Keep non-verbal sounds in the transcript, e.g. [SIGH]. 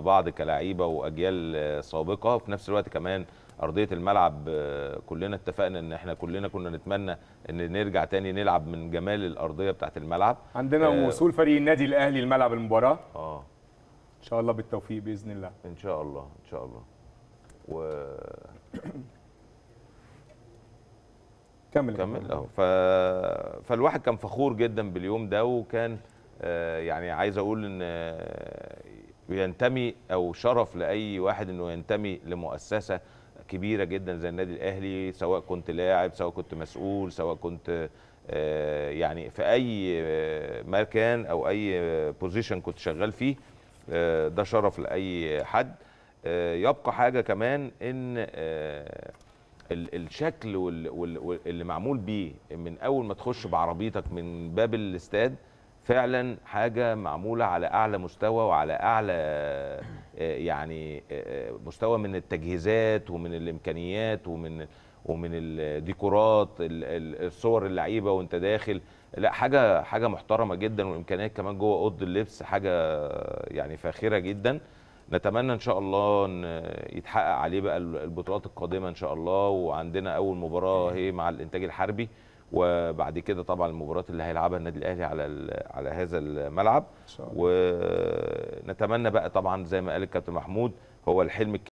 بعض كلاعيبه واجيال سابقه في نفس الوقت كمان ارضيه الملعب كلنا اتفقنا ان احنا كلنا كنا نتمنى ان نرجع تاني نلعب من جمال الارضيه بتاعه الملعب عندنا آه وصول فريق النادي الاهلي لملعب المباراه اه ان شاء الله بالتوفيق باذن الله ان شاء الله ان شاء الله و [COUGHS] كمل كمل اهو ف... فالواحد كان فخور جدا باليوم ده وكان آه، يعني عايز اقول ان ينتمي او شرف لاي واحد انه ينتمي لمؤسسه كبيره جدا زي النادي الاهلي سواء كنت لاعب سواء كنت مسؤول سواء كنت آه، يعني في اي آه، مكان او اي بوزيشن كنت شغال فيه آه، ده شرف لاي حد يبقى حاجه كمان ان الشكل اللي معمول بيه من اول ما تخش بعربيتك من باب الاستاد فعلا حاجه معموله على اعلى مستوى وعلى اعلى آه، يعني آه، آه، مستوى من التجهيزات ومن الامكانيات ومن ومن الديكورات الصور اللعيبه وانت داخل لا حاجه حاجه محترمه جدا والامكانيات كمان جوه اوضه اللبس حاجه يعني فاخره جدا نتمنى ان شاء الله ان يتحقق عليه بقى البطولات القادمه ان شاء الله وعندنا اول مباراه هي مع الانتاج الحربي وبعد كده طبعا المباراه اللي هيلعبها النادي الاهلي على على هذا الملعب ونتمنى بقى طبعا زي ما قال الكابتن محمود هو الحلم